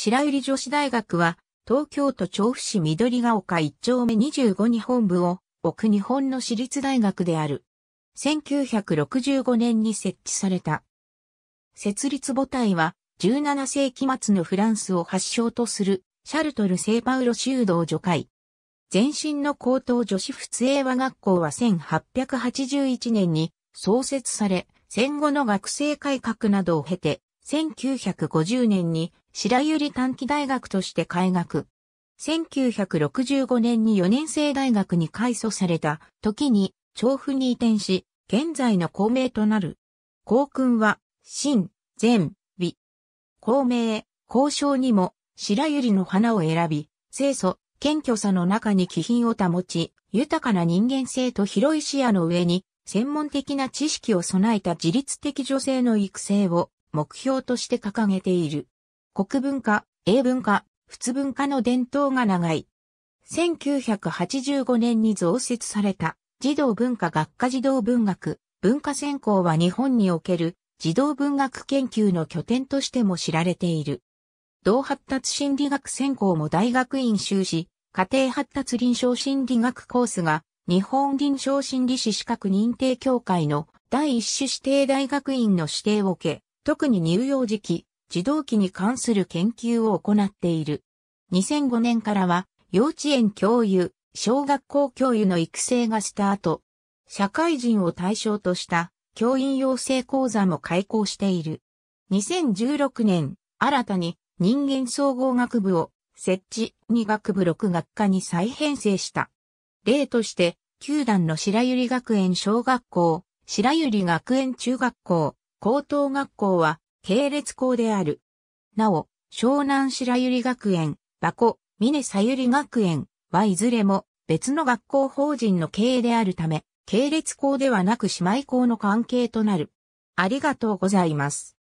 白百合女子大学は、東京都調布市緑ヶ丘一丁目25に本部を置く日本の私立大学である。1965年に設置された。設立母体は、17世紀末のフランスを発祥とする、シャルトル・セーパウロ修道女会。前身の高等女子普通英和学校は1881年に創設され、戦後の学生改革などを経て、1950年に白百合短期大学として開学。1965年に4年生大学に改祖された時に調布に移転し、現在の校名となる。校訓は、新、善、美。校名、校章にも白百合の花を選び、清楚、謙虚さの中に気品を保ち、豊かな人間性と広い視野の上に、専門的な知識を備えた自律的女性の育成を目標として掲げている。国文化、英文化、仏文化の伝統が長い。1985年に増設された児童文化学科児童文学、文化専攻は日本における児童文学研究の拠点としても知られている。同発達心理学専攻も大学院修士、家庭発達臨床心理学コースが日本臨床心理士資格認定協会の第一種指定大学院の指定を受け、特に乳幼児期、児童期に関する研究を行っている。2005年からは、幼稚園教諭、小学校教諭の育成がスタート。社会人を対象とした教員養成講座も開講している。2016年、新たに人間総合学部を設置2学部6学科に再編成した。例として、球団の白百合学園小学校、白百合学園中学校、高等学校は系列校である。なお、湘南白百合学園、馬古、峰さゆり学園はいずれも別の学校法人の経営であるため、系列校ではなく姉妹校の関係となる。ありがとうございます。